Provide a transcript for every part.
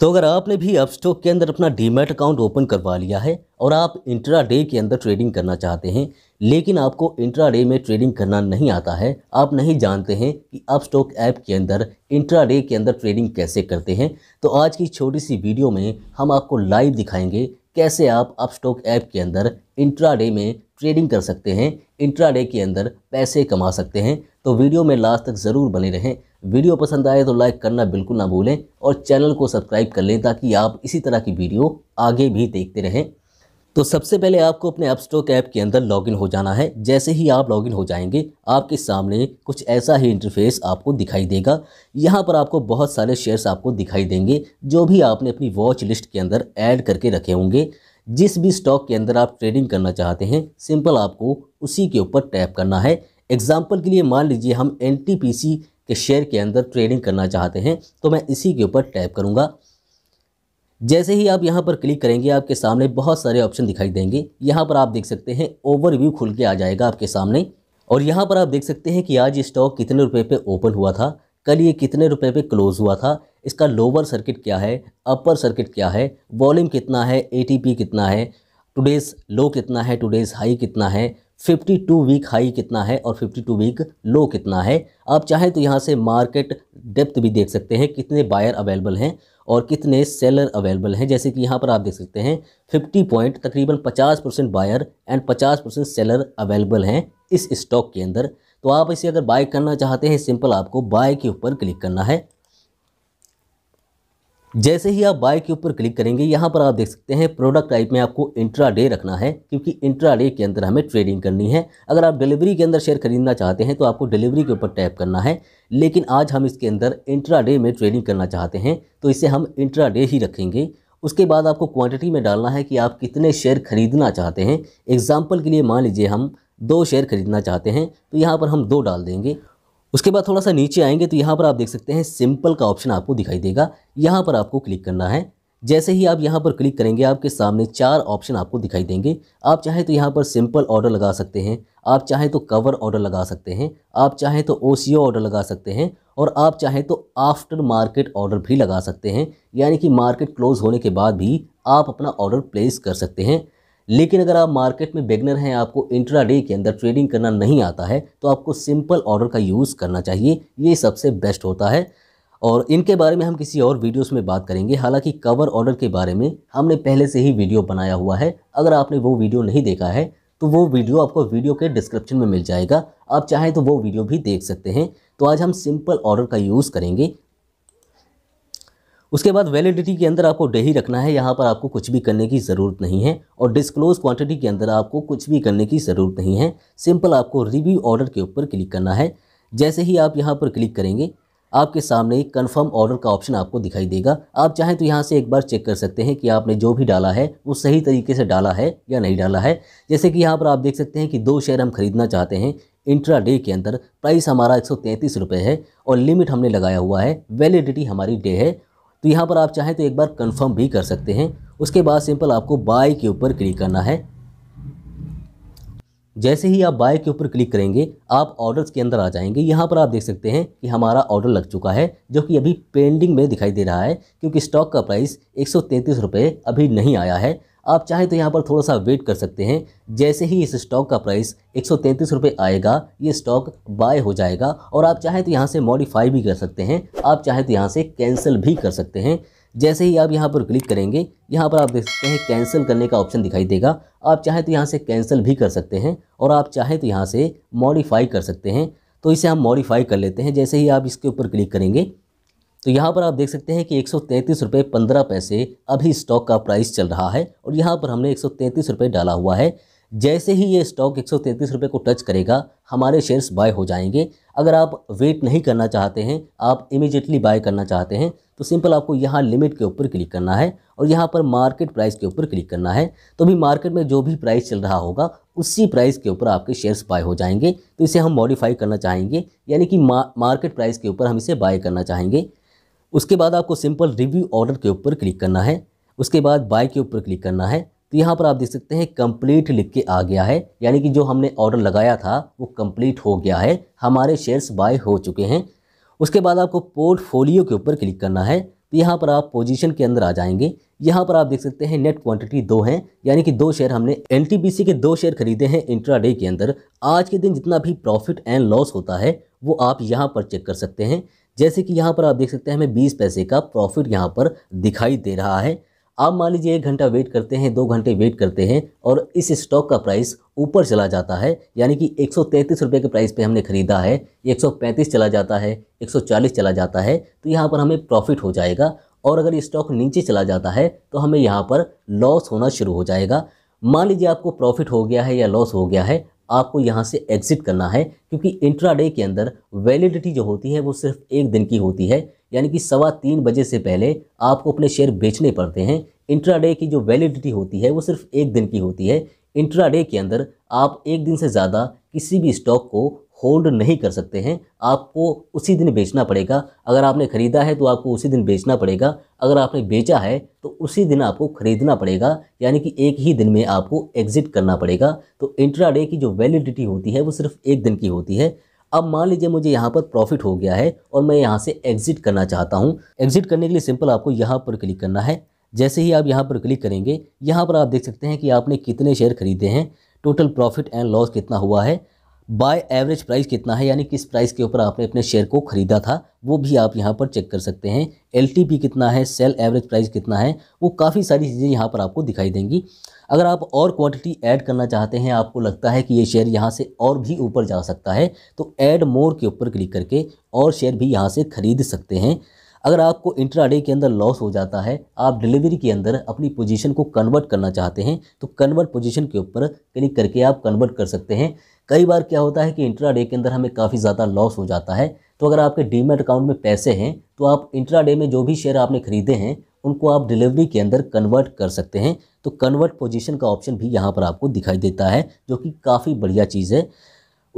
तो अगर आपने भी अप स्टॉक के अंदर अपना डीमेट अकाउंट ओपन करवा लिया है और आप इंट्रा डे के अंदर ट्रेडिंग करना चाहते हैं लेकिन आपको इंट्रा डे में ट्रेडिंग करना नहीं आता है आप नहीं जानते हैं कि अप स्टॉक ऐप के अंदर इंट्रा डे के अंदर ट्रेडिंग कैसे करते हैं तो आज की छोटी सी वीडियो में हम आपको लाइव दिखाएंगे कैसे आप अप स्टॉक ऐप के अंदर इंट्रा डे में ट्रेडिंग कर सकते हैं इंट्रा डे के अंदर पैसे कमा सकते हैं तो वीडियो में लास्ट तक ज़रूर बने रहें वीडियो पसंद आए तो लाइक करना बिल्कुल ना भूलें और चैनल को सब्सक्राइब कर लें ताकि आप इसी तरह की वीडियो आगे भी देखते रहें तो सबसे पहले आपको अपने ऐप ऐप के अंदर लॉगिन हो जाना है जैसे ही आप लॉगिन हो जाएंगे आपके सामने कुछ ऐसा ही इंटरफेस आपको दिखाई देगा यहाँ पर आपको बहुत सारे शेयर्स आपको दिखाई देंगे जो भी आपने अपनी वॉच लिस्ट के अंदर ऐड करके रखे होंगे जिस भी स्टॉक के अंदर आप ट्रेडिंग करना चाहते हैं सिंपल आपको उसी के ऊपर टैप करना है एग्जाम्पल के लिए मान लीजिए हम एन के शेयर के अंदर ट्रेडिंग करना चाहते हैं तो मैं इसी के ऊपर टैप करूँगा जैसे ही आप यहाँ पर क्लिक करेंगे आपके सामने बहुत सारे ऑप्शन दिखाई देंगे यहाँ पर आप देख सकते हैं ओवरव्यू खुल के आ जाएगा आपके सामने और यहाँ पर आप देख सकते हैं कि आज स्टॉक कितने रुपए पे ओपन हुआ था कल ये कितने रुपए पे क्लोज़ हुआ था इसका लोअर सर्किट क्या है अपर सर्किट क्या है वॉल्यूम कितना है ए कितना है टुडेज़ लो कितना है टुडेज़ हाई कितना है 52 वीक हाई कितना है और 52 वीक लो कितना है आप चाहें तो यहाँ से मार्केट डेप्थ भी देख सकते हैं कितने बायर अवेलेबल हैं और कितने सेलर अवेलेबल हैं जैसे कि यहाँ पर आप देख सकते हैं 50 पॉइंट तकरीबन 50 percent buyer and 50 percent seller available हैं इस स्टॉक के अंदर तो आप इसे अगर बाय करना चाहते हैं सिंपल आपको बाय के ऊपर क्लिक करना है जैसे ही आप बाय के ऊपर क्लिक करेंगे यहाँ पर आप देख सकते हैं प्रोडक्ट टाइप में आपको इंट्रा डे रखना है क्योंकि इंट्रा डे के अंदर हमें ट्रेडिंग करनी है अगर आप डिलीवरी के अंदर शेयर खरीदना चाहते हैं तो आपको डिलीवरी के ऊपर टैप करना है लेकिन आज हम इसके अंदर इंट्रा डे में ट्रेडिंग करना चाहते हैं तो इसे हम इंट्रा डे ही रखेंगे उसके बाद आपको क्वान्टिटी में डालना है कि आप कितने शेयर खरीदना चाहते हैं एग्जाम्पल के लिए मान लीजिए हम दो शेयर खरीदना चाहते हैं तो यहाँ पर हम दो डाल देंगे उसके बाद थोड़ा सा नीचे आएंगे तो यहाँ पर आप देख सकते हैं सिंपल का ऑप्शन आपको दिखाई देगा यहाँ पर आपको क्लिक करना है जैसे ही आप यहाँ पर क्लिक करेंगे आपके सामने चार ऑप्शन आपको दिखाई देंगे आप चाहें तो यहाँ पर सिंपल ऑर्डर लगा सकते हैं आप चाहें तो कवर ऑर्डर लगा सकते हैं आप चाहें तो ओ ऑर्डर लगा सकते हैं और आप चाहें तो आफ्टर मार्केट ऑर्डर भी लगा सकते हैं यानी कि मार्केट क्लोज़ होने के बाद भी आप अपना ऑर्डर प्लेस कर सकते हैं लेकिन अगर आप मार्केट में बेगनर हैं आपको इंट्रा डे के अंदर ट्रेडिंग करना नहीं आता है तो आपको सिंपल ऑर्डर का यूज़ करना चाहिए ये सबसे बेस्ट होता है और इनके बारे में हम किसी और वीडियोस में बात करेंगे हालांकि कवर ऑर्डर के बारे में हमने पहले से ही वीडियो बनाया हुआ है अगर आपने वो वीडियो नहीं देखा है तो वो वीडियो आपको वीडियो के डिस्क्रिप्शन में मिल जाएगा आप चाहें तो वो वीडियो भी देख सकते हैं तो आज हम सिंपल ऑर्डर का यूज़ करेंगे उसके बाद वैलिडिटी के अंदर आपको डे ही रखना है यहाँ पर आपको कुछ भी करने की ज़रूरत नहीं है और डिस्क्लोज क्वांटिटी के अंदर आपको कुछ भी करने की ज़रूरत नहीं है सिंपल आपको रिव्यू ऑर्डर के ऊपर क्लिक करना है जैसे ही आप यहाँ पर क्लिक करेंगे आपके सामने एक कन्फर्म ऑर्डर का ऑप्शन आपको दिखाई देगा आप चाहें तो यहाँ से एक बार चेक कर सकते हैं कि आपने जो भी डाला है वो सही तरीके से डाला है या नहीं डाला है जैसे कि यहाँ पर आप देख सकते हैं कि दो शेयर हम खरीदना चाहते हैं इंट्रा डे के अंदर प्राइस हमारा एक सौ है और लिमिट हमने लगाया हुआ है वैलिडिटी हमारी डे है तो यहाँ पर आप चाहें तो एक बार कन्फर्म भी कर सकते हैं उसके बाद सिंपल आपको बाय के ऊपर क्लिक करना है जैसे ही आप बाय के ऊपर क्लिक करेंगे आप ऑर्डर्स के अंदर आ जाएंगे यहाँ पर आप देख सकते हैं कि हमारा ऑर्डर लग चुका है जो कि अभी पेंडिंग में दिखाई दे रहा है क्योंकि स्टॉक का प्राइस एक सौ अभी नहीं आया है आप चाहे तो यहाँ पर थोड़ा सा वेट कर सकते हैं जैसे ही इस स्टॉक का प्राइस एक सौ आएगा ये स्टॉक बाय हो जाएगा और आप चाहे तो यहाँ से मॉडिफाई भी कर सकते हैं आप चाहे तो यहाँ से कैंसिल भी कर सकते हैं जैसे ही आप यहाँ पर क्लिक करेंगे यहाँ पर आप देख सकते हैं कैंसिल करने का ऑप्शन दिखाई देगा आप चाहे तो यहाँ से कैंसिल भी कर सकते हैं और आप चाहे तो यहाँ से मॉडिफाई कर सकते हैं तो इसे हम मॉडिफाई कर लेते हैं जैसे ही आप इसके ऊपर क्लिक करेंगे तो यहाँ पर आप देख सकते हैं कि एक सौ पैसे अभी स्टॉक का प्राइस चल रहा है और यहाँ पर हमने एक सौ डाला हुआ है जैसे ही ये स्टॉक एक सौ को टच करेगा हमारे शेयर्स बाय हो जाएंगे अगर आप वेट नहीं करना चाहते हैं आप इमीजिएटली बाय करना चाहते हैं तो सिंपल आपको यहाँ लिमिट के ऊपर क्लिक करना है और यहाँ पर मार्केट प्राइस के ऊपर क्लिक करना है तो भी मार्केट में जो भी प्राइस चल रहा होगा उसी प्राइस के ऊपर आपके शेयर्स बाय हो जाएंगे तो इसे हम मॉडिफाई करना चाहेंगे यानी कि मार्केट प्राइस के ऊपर हम इसे बाय करना चाहेंगे उसके बाद आपको सिंपल रिव्यू ऑर्डर के ऊपर क्लिक करना है उसके बाद बाय के ऊपर क्लिक करना है तो यहाँ पर आप देख सकते हैं कंप्लीट लिख के आ गया है यानी कि जो हमने ऑर्डर लगाया था वो कंप्लीट हो गया है हमारे शेयर्स बाय हो चुके हैं उसके बाद आपको पोर्टफोलियो के ऊपर क्लिक करना है तो यहाँ पर आप पोजीशन के अंदर आ जाएंगे यहाँ पर आप देख सकते हैं नेट क्वांटिटी दो हैं यानी कि दो शेयर हमने एन के दो शेयर खरीदे हैं इंट्राडे के अंदर आज के दिन जितना भी प्रॉफिट एंड लॉस होता है वो आप यहाँ पर चेक कर सकते हैं जैसे कि यहाँ पर आप देख सकते हैं हमें बीस पैसे का प्रॉफिट यहाँ पर दिखाई दे रहा है आप मान लीजिए एक घंटा वेट करते हैं दो घंटे वेट करते हैं और इस स्टॉक का प्राइस ऊपर चला जाता है यानी कि एक सौ के प्राइस पे हमने ख़रीदा है एक चला जाता है 140 चला जाता है तो यहाँ पर हमें प्रॉफिट हो जाएगा और अगर ये स्टॉक नीचे चला जाता है तो हमें यहाँ पर लॉस होना शुरू हो जाएगा मान लीजिए आपको प्रॉफिट हो गया है या लॉस हो गया है आपको यहाँ से एग्जिट करना है क्योंकि इंट्राडे के अंदर वैलिडिटी जो होती है वो सिर्फ एक दिन की होती है यानी कि सवा तीन बजे से पहले आपको अपने शेयर बेचने पड़ते हैं इंट्राडे की जो वैलिडिटी होती है वो सिर्फ एक दिन की होती है इंट्राडे के अंदर आप एक दिन से ज़्यादा किसी भी स्टॉक को होल्ड नहीं कर सकते हैं आपको उसी दिन बेचना पड़ेगा अगर आपने ख़रीदा है तो आपको उसी दिन बेचना पड़ेगा अगर आपने बेचा है तो उसी दिन आपको ख़रीदना पड़ेगा यानी कि एक ही दिन में आपको एग्ज़िट करना पड़ेगा तो इंट्राडे की जो वैलिडिटी होती है वो सिर्फ एक दिन की होती है अब मान लीजिए मुझे यहाँ पर प्रॉफिट हो गया है और मैं यहाँ से एग्ज़िट करना चाहता हूँ एग्ज़िट करने के लिए सिंपल आपको यहाँ पर क्लिक करना है जैसे ही आप यहाँ पर क्लिक करेंगे यहाँ पर आप देख सकते हैं कि आपने कितने शेयर खरीदे हैं टोटल प्रॉफिट एंड लॉस कितना हुआ है बाय एवरेज प्राइस कितना है यानी किस प्राइस के ऊपर आपने अपने शेयर को खरीदा था वो भी आप यहाँ पर चेक कर सकते हैं एल कितना है सेल एवरेज प्राइस कितना है वो काफ़ी सारी चीज़ें यहाँ पर आपको दिखाई देंगी अगर आप और क्वांटिटी ऐड करना चाहते हैं आपको लगता है कि ये शेयर यहाँ से और भी ऊपर जा सकता है तो ऐड मोर के ऊपर क्लिक करके और शेयर भी यहाँ से खरीद सकते हैं अगर आपको इंट्राडे के अंदर लॉस हो जाता है आप डिलीवरी के अंदर अपनी पोजीशन को कन्वर्ट करना चाहते हैं तो कन्वर्ट पोजीशन के ऊपर क्लिक करके आप कन्वर्ट कर सकते हैं कई बार क्या होता है कि इंट्रा के अंदर हमें काफ़ी ज़्यादा लॉस हो जाता है तो अगर आपके डीमेट अकाउंट में पैसे हैं तो आप इंट्रा में जो भी शेयर आपने खरीदे हैं उनको आप डिलीवरी के अंदर कन्वर्ट कर सकते हैं तो कन्वर्ट पोजीशन का ऑप्शन भी यहाँ पर आपको दिखाई देता है जो कि काफ़ी बढ़िया चीज़ है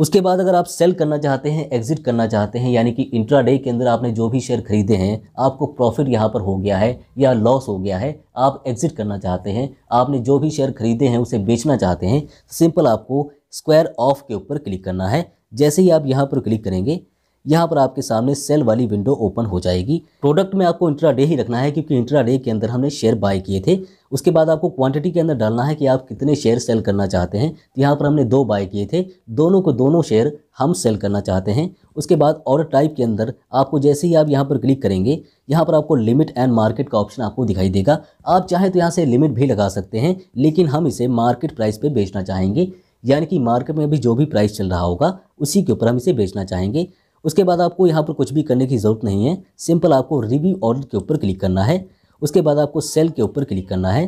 उसके बाद अगर आप सेल करना चाहते हैं एग्जिट करना चाहते हैं यानी कि डे के अंदर आपने जो भी शेयर खरीदे हैं आपको प्रॉफिट यहाँ पर हो गया है या लॉस हो गया है आप एग्जिट करना चाहते हैं आपने जो भी शेयर खरीदे हैं उसे बेचना चाहते हैं सिंपल तो आपको स्क्वायर ऑफ के ऊपर क्लिक करना है जैसे ही आप यहाँ पर क्लिक करेंगे यहाँ पर आपके सामने सेल वाली विंडो ओपन हो जाएगी प्रोडक्ट में आपको इंट्रा ही रखना है क्योंकि इंट्रा के अंदर हमने शेयर बाय किए थे उसके बाद आपको क्वांटिटी के अंदर डालना है कि आप कितने शेयर सेल करना चाहते हैं तो यहाँ पर हमने दो बाय किए थे दोनों को दोनों शेयर हम सेल करना चाहते हैं उसके बाद ऑर्डर टाइप के अंदर आपको जैसे ही आप यहाँ पर क्लिक करेंगे यहाँ पर आपको लिमिट एंड मार्केट का ऑप्शन आपको दिखाई देगा आप चाहें तो यहाँ से लिमिट भी लगा सकते हैं लेकिन हम इसे मार्केट प्राइस पर बेचना चाहेंगे यानी कि मार्केट में अभी जो भी प्राइस चल रहा होगा उसी के ऊपर हम इसे बेचना चाहेंगे उसके बाद आपको यहाँ पर कुछ भी करने की ज़रूरत नहीं है सिंपल आपको रिव्यू ऑर्डर के ऊपर क्लिक करना है उसके बाद आपको सेल के ऊपर क्लिक करना है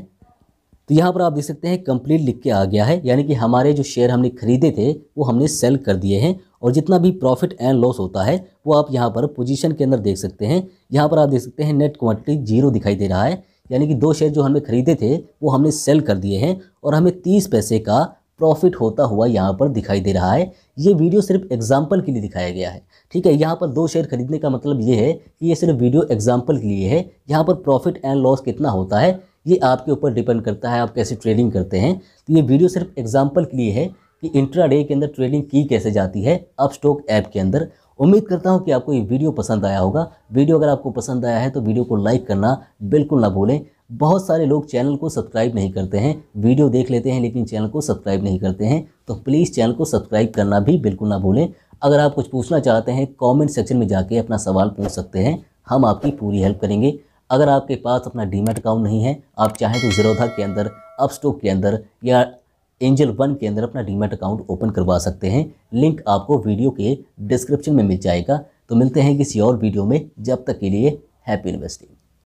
तो यहाँ पर आप देख सकते हैं कंप्लीट लिख के आ गया है यानी कि हमारे जो शेयर हमने खरीदे थे वो हमने सेल कर दिए हैं और जितना भी प्रॉफिट एंड लॉस होता है वो आप यहाँ पर पोजीशन के अंदर देख सकते हैं यहाँ पर आप देख सकते हैं नेट क्वांटिटी जीरो दिखाई दे रहा है यानी कि दो शेयर जो हमने खरीदे थे वो हमने सेल कर दिए हैं और हमें तीस पैसे का प्रॉफिट होता हुआ यहाँ पर दिखाई दे रहा है ये वीडियो सिर्फ एग्जाम्पल के लिए दिखाया गया है ठीक है यहाँ पर दो शेयर खरीदने का मतलब ये है कि ये सिर्फ वीडियो एग्जाम्पल के लिए है यहाँ पर प्रॉफिट एंड लॉस कितना होता है ये आपके ऊपर डिपेंड करता है आप कैसे ट्रेडिंग करते हैं तो ये वीडियो सिर्फ एग्जाम्पल के लिए है कि डे के अंदर ट्रेडिंग की कैसे जाती है अब स्टॉक ऐप के अंदर उम्मीद करता हूँ कि आपको ये वीडियो पसंद आया होगा वीडियो अगर आपको पसंद आया है तो वीडियो को लाइक करना बिल्कुल ना भूलें बहुत सारे लोग चैनल को सब्सक्राइब नहीं करते हैं वीडियो देख लेते हैं लेकिन चैनल को सब्सक्राइब नहीं करते हैं तो प्लीज़ चैनल को सब्सक्राइब करना भी बिल्कुल ना भूलें अगर आप कुछ पूछना चाहते हैं कमेंट सेक्शन में जाके अपना सवाल पूछ सकते हैं हम आपकी पूरी हेल्प करेंगे अगर आपके पास अपना डीमेट अकाउंट नहीं है आप चाहें तो जीरोधा के अंदर अपस्टोक के अंदर या एंजल वन के अंदर अपना डीमेट अकाउंट ओपन करवा सकते हैं लिंक आपको वीडियो के डिस्क्रिप्शन में मिल जाएगा तो मिलते हैं किसी और वीडियो में जब तक के लिए हैप्पी इन्वेस्टिंग